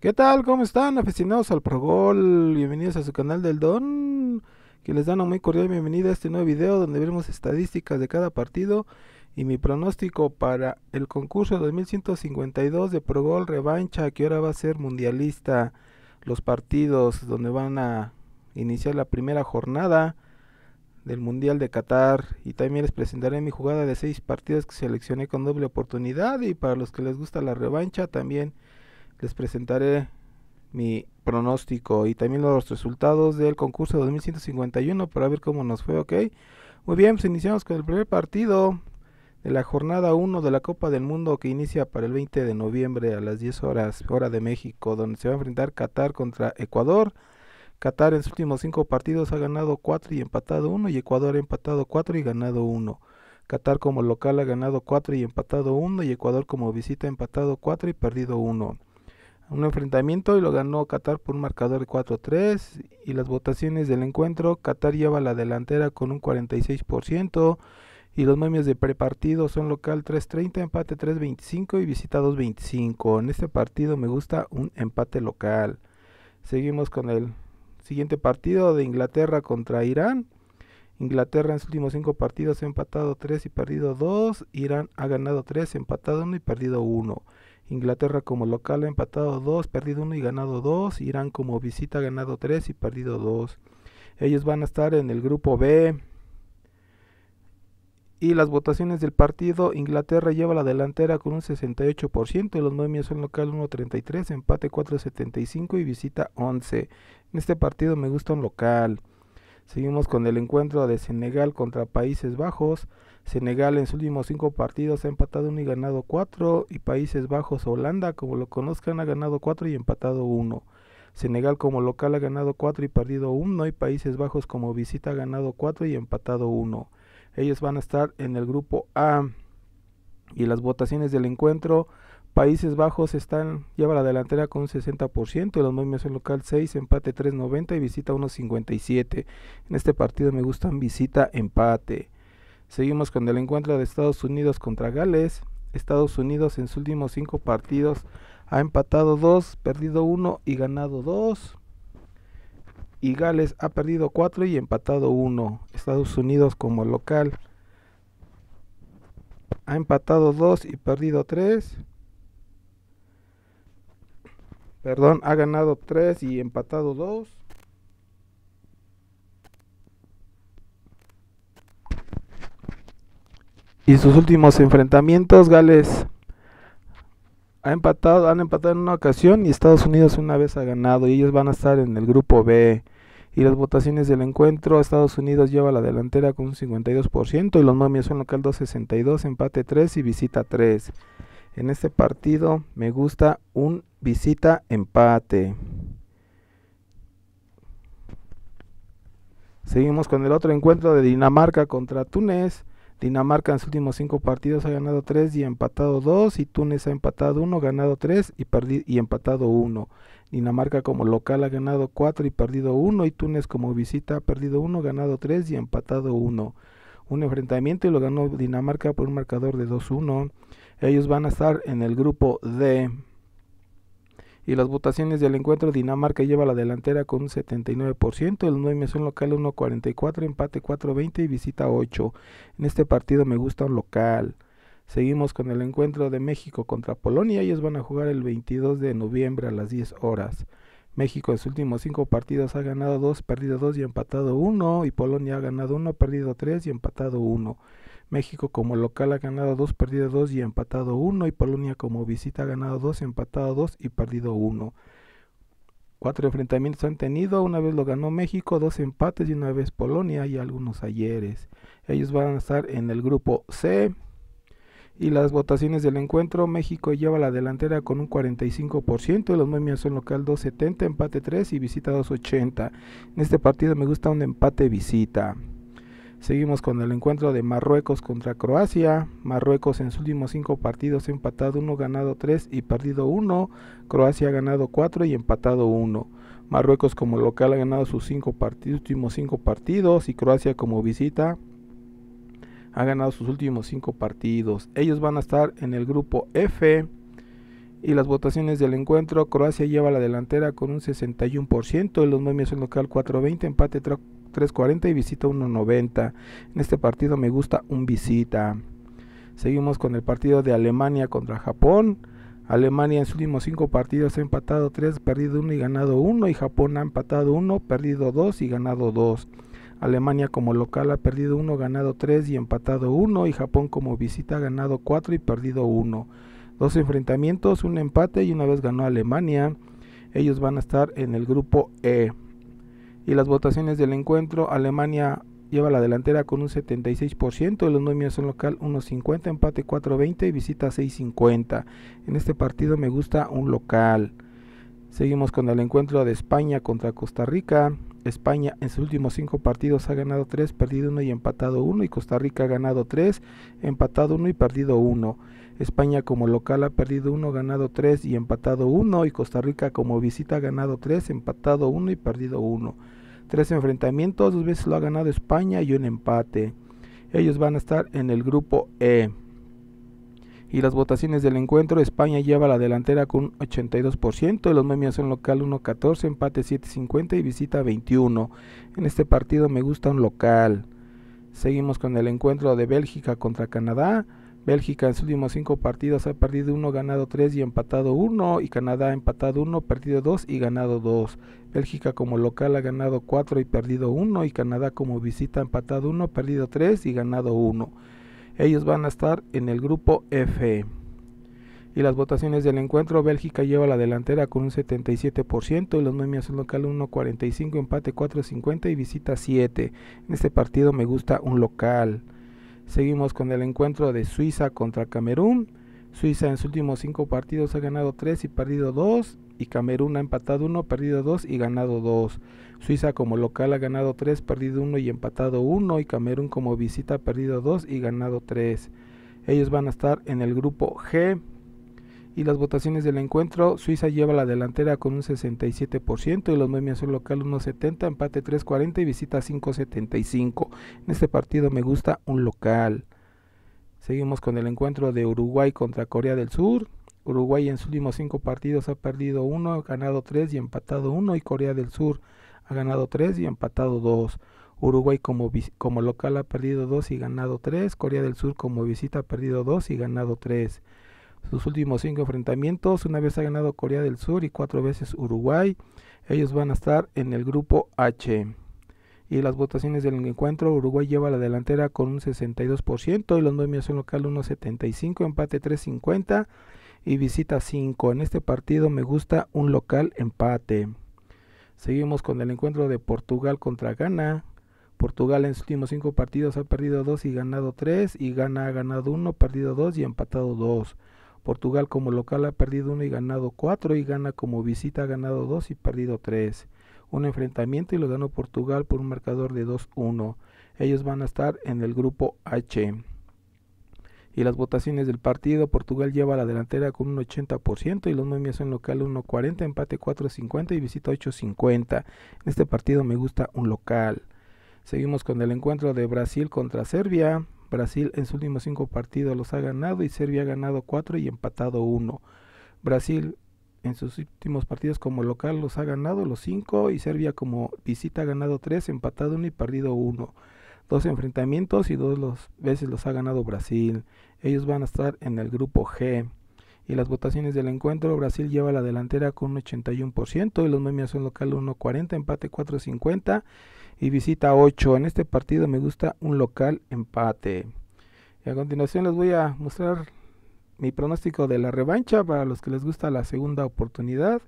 ¿Qué tal? ¿Cómo están aficionados al Progol? Bienvenidos a su canal del Don, que les dan una muy cordial bienvenida a este nuevo video donde veremos estadísticas de cada partido y mi pronóstico para el concurso 2152 de Progol Revancha que ahora va a ser mundialista los partidos donde van a iniciar la primera jornada del Mundial de Qatar y también les presentaré mi jugada de seis partidos que seleccioné con doble oportunidad y para los que les gusta la revancha también les presentaré mi pronóstico y también los resultados del concurso de 2151 para ver cómo nos fue, ¿ok? Muy bien, pues iniciamos con el primer partido de la jornada 1 de la Copa del Mundo que inicia para el 20 de noviembre a las 10 horas, hora de México, donde se va a enfrentar Qatar contra Ecuador. Qatar en sus últimos 5 partidos ha ganado 4 y empatado 1 y Ecuador ha empatado 4 y ganado 1. Qatar como local ha ganado 4 y empatado 1 y Ecuador como visita ha empatado 4 y perdido 1 un enfrentamiento y lo ganó Qatar por un marcador de 4-3 y las votaciones del encuentro, Qatar lleva la delantera con un 46% y los momios de prepartido son local 3-30, empate 3-25 y visita 2-25. En este partido me gusta un empate local. Seguimos con el siguiente partido de Inglaterra contra Irán. Inglaterra en sus últimos 5 partidos ha empatado 3 y perdido 2. Irán ha ganado 3, empatado 1 y perdido 1. Inglaterra como local ha empatado 2, perdido 1 y ganado 2. Irán como visita ha ganado 3 y perdido 2. Ellos van a estar en el grupo B. Y las votaciones del partido, Inglaterra lleva la delantera con un 68%, los noemios son local 1.33, empate 4.75 y visita 11. En este partido me gusta un local. Seguimos con el encuentro de Senegal contra Países Bajos. Senegal en sus últimos cinco partidos ha empatado uno y ganado cuatro. Y Países Bajos, Holanda, como lo conozcan, ha ganado cuatro y empatado uno. Senegal como local ha ganado cuatro y perdido uno. Y Países Bajos como visita ha ganado cuatro y empatado uno. Ellos van a estar en el grupo A. Y las votaciones del encuentro. Países Bajos están, lleva la delantera con un 60%, la en local 6, empate 3.90 y visita 1.57. En este partido me gustan visita empate. Seguimos con el encuentro de Estados Unidos contra Gales. Estados Unidos en sus últimos cinco partidos ha empatado dos, perdido uno y ganado dos. Y Gales ha perdido cuatro y empatado uno. Estados Unidos como local ha empatado dos y perdido tres. Perdón, ha ganado tres y empatado dos. y sus últimos enfrentamientos, Gales ha empatado, han empatado en una ocasión y Estados Unidos una vez ha ganado y ellos van a estar en el grupo B. Y las votaciones del encuentro, Estados Unidos lleva la delantera con un 52% y los momios son local 262, empate 3 y visita 3. En este partido me gusta un visita empate. Seguimos con el otro encuentro de Dinamarca contra Túnez. Dinamarca en sus últimos cinco partidos ha ganado 3 y empatado 2 y Túnez ha empatado 1, ganado 3 y empatado 1. Dinamarca como local ha ganado 4 y perdido 1 y Túnez como visita ha perdido 1, ganado 3 y empatado 1. Un enfrentamiento y lo ganó Dinamarca por un marcador de 2-1. Ellos van a estar en el grupo D y las votaciones del encuentro Dinamarca lleva la delantera con un 79%, el 9 es un local 1.44, empate 4.20 y visita 8. En este partido me gusta un local. Seguimos con el encuentro de México contra Polonia, ellos van a jugar el 22 de noviembre a las 10 horas. México en sus últimos 5 partidos ha ganado 2, perdido 2 y empatado 1, y Polonia ha ganado 1, perdido 3 y empatado 1. México como local ha ganado 2, perdido 2 y empatado 1. Y Polonia como visita ha ganado 2, empatado 2 y perdido 1. Cuatro enfrentamientos han tenido, una vez lo ganó México, dos empates y una vez Polonia y algunos ayeres. Ellos van a estar en el grupo C. Y las votaciones del encuentro, México lleva la delantera con un 45%, los movimientos son local 270, empate 3 y visita 280. En este partido me gusta un empate visita. Seguimos con el encuentro de Marruecos contra Croacia. Marruecos en sus últimos cinco partidos ha empatado uno, ganado 3 y perdido 1, Croacia ha ganado cuatro y empatado 1, Marruecos como local ha ganado sus cinco partidos, últimos cinco partidos y Croacia como visita ha ganado sus últimos cinco partidos. Ellos van a estar en el grupo F. Y las votaciones del encuentro, Croacia lleva la delantera con un 61%, los momios en local 4-20, empate 3.40 y visita 1.90. En este partido me gusta un visita. Seguimos con el partido de Alemania contra Japón. Alemania en sus últimos 5 partidos ha empatado 3, perdido 1 y ganado 1. Y Japón ha empatado 1, perdido 2 y ganado 2. Alemania como local ha perdido 1, ganado 3 y empatado 1. Y Japón como visita ha ganado 4 y perdido 1. Dos enfrentamientos, un empate y una vez ganó Alemania. Ellos van a estar en el grupo E y las votaciones del encuentro, Alemania lleva la delantera con un 76%, los el en local 1.50, empate 4.20 y visita 6.50. En este partido me gusta un local. Seguimos con el encuentro de España contra Costa Rica. España en sus últimos 5 partidos ha ganado 3, perdido 1 y empatado 1 y Costa Rica ha ganado 3, empatado 1 y perdido 1. España como local ha perdido 1, ganado 3 y empatado 1 y Costa Rica como visita ha ganado 3, empatado 1 y perdido 1 tres enfrentamientos, dos veces lo ha ganado España y un empate. Ellos van a estar en el grupo E. Y las votaciones del encuentro, España lleva la delantera con un 82%, los memes son local 1-14, empate 7.50 y visita 21. En este partido me gusta un local. Seguimos con el encuentro de Bélgica contra Canadá. Bélgica en sus últimos cinco partidos ha perdido uno, ganado tres y empatado uno. Y Canadá ha empatado uno, perdido dos y ganado dos. Bélgica como local ha ganado cuatro y perdido uno. Y Canadá como visita ha empatado uno, perdido tres y ganado uno. Ellos van a estar en el grupo F. Y las votaciones del encuentro, Bélgica lleva la delantera con un 77% y los son local 1.45, empate 4.50 y visita 7. En este partido me gusta un local. Seguimos con el encuentro de Suiza contra Camerún. Suiza en sus últimos cinco partidos ha ganado tres y perdido dos. Y Camerún ha empatado uno, perdido dos y ganado dos. Suiza como local ha ganado tres, perdido uno y empatado uno. Y Camerún como visita ha perdido dos y ganado tres. Ellos van a estar en el grupo G y las votaciones del encuentro, Suiza lleva la delantera con un 67% y los memes son local 1.70, empate 3.40 y visita 5.75. En este partido me gusta un local. Seguimos con el encuentro de Uruguay contra Corea del Sur. Uruguay en sus últimos cinco partidos ha perdido 1, ha ganado 3 y empatado 1. y Corea del Sur ha ganado 3 y empatado 2. Uruguay como, como local ha perdido 2 y ganado 3. Corea del Sur como visita ha perdido 2 y ganado 3 sus últimos cinco enfrentamientos. Una vez ha ganado Corea del Sur y cuatro veces Uruguay. Ellos van a estar en el grupo H. Y las votaciones del encuentro, Uruguay lleva la delantera con un 62% y los son local 1.75, empate 3.50 y visita 5. En este partido me gusta un local empate. Seguimos con el encuentro de Portugal contra Ghana. Portugal en sus últimos cinco partidos ha perdido 2 y ganado 3 y Ghana ha ganado 1, perdido 2 y empatado 2. Portugal como local ha perdido uno y ganado cuatro y gana como visita ha ganado dos y perdido tres. Un enfrentamiento y lo ganó Portugal por un marcador de 2-1. Ellos van a estar en el grupo H. Y las votaciones del partido, Portugal lleva la delantera con un 80% y los memes son local 1.40, empate 4.50 y visita 8.50. En este partido me gusta un local. Seguimos con el encuentro de Brasil contra Serbia. Brasil en sus últimos cinco partidos los ha ganado y Serbia ha ganado cuatro y empatado uno. Brasil en sus últimos partidos como local los ha ganado los cinco y Serbia como visita ha ganado tres, empatado uno y perdido uno. Dos enfrentamientos y dos veces los ha ganado Brasil. Ellos van a estar en el grupo G. Y las votaciones del encuentro, Brasil lleva la delantera con un 81% y los memes son local 1.40, empate 4.50 y visita 8. En este partido me gusta un local empate. Y a continuación les voy a mostrar mi pronóstico de la revancha para los que les gusta la segunda oportunidad.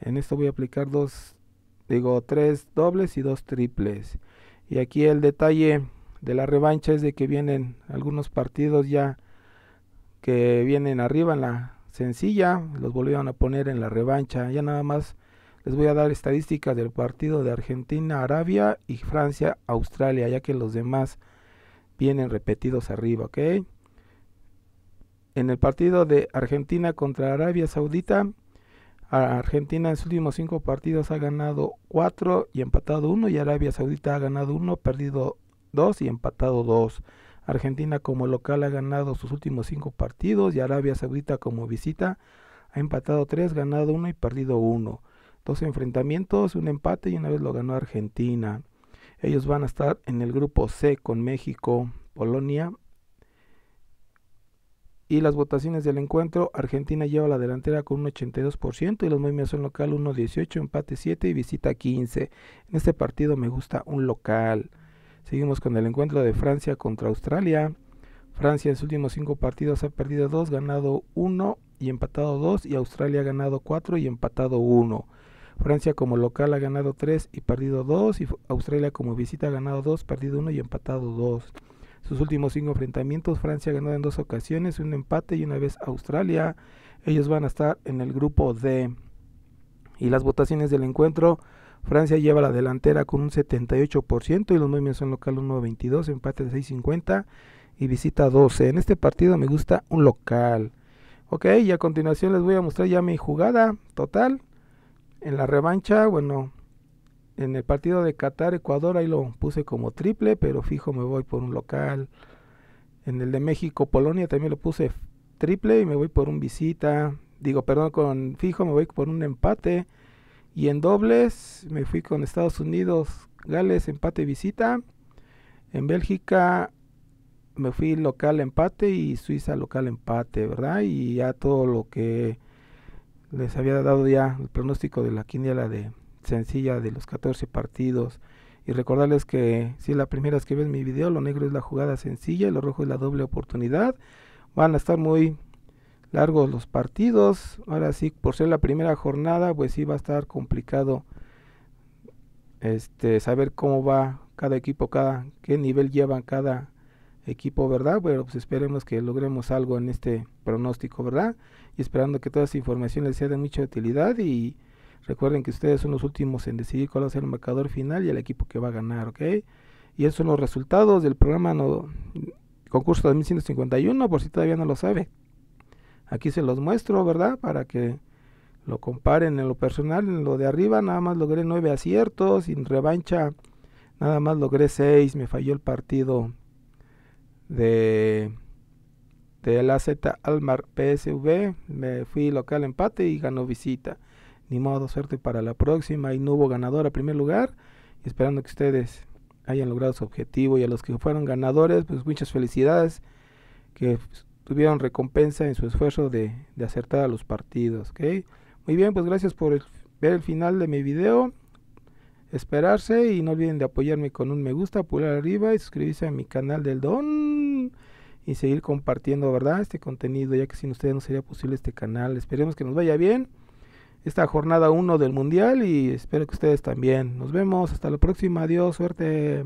En esto voy a aplicar dos, digo, tres dobles y dos triples. Y aquí el detalle de la revancha es de que vienen algunos partidos ya que vienen arriba en la sencilla, los volvieron a poner en la revancha. Ya nada más les voy a dar estadísticas del partido de Argentina, Arabia y Francia, Australia, ya que los demás vienen repetidos arriba, ¿ok? En el partido de Argentina contra Arabia Saudita, Argentina en sus últimos cinco partidos ha ganado cuatro y empatado uno, y Arabia Saudita ha ganado uno, perdido dos y empatado dos. Argentina como local ha ganado sus últimos cinco partidos y Arabia Saudita como visita ha empatado tres, ganado uno y perdido uno dos enfrentamientos, un empate y una vez lo ganó Argentina. Ellos van a estar en el grupo C con México, Polonia. Y las votaciones del encuentro, Argentina lleva la delantera con un 82% y los movimientos son local 1-18, empate 7 y visita 15. En este partido me gusta un local. Seguimos con el encuentro de Francia contra Australia. Francia en sus últimos cinco partidos ha perdido 2, ganado 1 y empatado 2 y Australia ha ganado 4 y empatado 1. Francia como local ha ganado 3 y perdido 2 y Australia como visita ha ganado 2, perdido 1 y empatado 2. Sus últimos 5 enfrentamientos, Francia ha ganado en dos ocasiones, un empate y una vez Australia. Ellos van a estar en el grupo D. Y las votaciones del encuentro, Francia lleva la delantera con un 78% y los movimientos son local 1.22, empate de 6.50 y visita 12. En este partido me gusta un local. Ok, y a continuación les voy a mostrar ya mi jugada total en la revancha, bueno, en el partido de Qatar, Ecuador, ahí lo puse como triple, pero fijo me voy por un local. En el de México, Polonia también lo puse triple y me voy por un visita. Digo, perdón, con fijo me voy por un empate. Y en dobles me fui con Estados Unidos, Gales, empate visita. En Bélgica me fui local empate y Suiza local empate, ¿verdad? Y ya todo lo que les había dado ya el pronóstico de la quiniela de sencilla de los 14 partidos. Y recordarles que si es la primera vez que ven mi video, lo negro es la jugada sencilla y lo rojo es la doble oportunidad. Van a estar muy largos los partidos. Ahora sí, por ser la primera jornada, pues sí va a estar complicado este, saber cómo va cada equipo, cada, qué nivel llevan cada equipo, ¿verdad? Bueno, pues esperemos que logremos algo en este pronóstico, ¿verdad? Y esperando que todas esa información les sea de mucha utilidad y recuerden que ustedes son los últimos en decidir cuál va a ser el marcador final y el equipo que va a ganar, ¿ok? Y esos son los resultados del programa no, concurso 2151, por si todavía no lo sabe. Aquí se los muestro, ¿verdad? Para que lo comparen en lo personal, en lo de arriba nada más logré nueve aciertos, sin revancha nada más logré seis me falló el partido de, de la Z Almar PSV. Me fui local empate y ganó visita. Ni modo, suerte para la próxima. Y no hubo ganador a primer lugar. Esperando que ustedes hayan logrado su objetivo. Y a los que fueron ganadores, pues muchas felicidades. Que tuvieron recompensa en su esfuerzo de, acertar a los partidos. ¿okay? Muy bien, pues gracias por ver el final de mi video. Esperarse y no olviden de apoyarme con un me gusta, pulgar arriba y suscribirse a mi canal del Don y seguir compartiendo, ¿verdad? Este contenido, ya que sin ustedes no sería posible este canal. Esperemos que nos vaya bien esta jornada 1 del Mundial y espero que ustedes también. Nos vemos, hasta la próxima, adiós, suerte.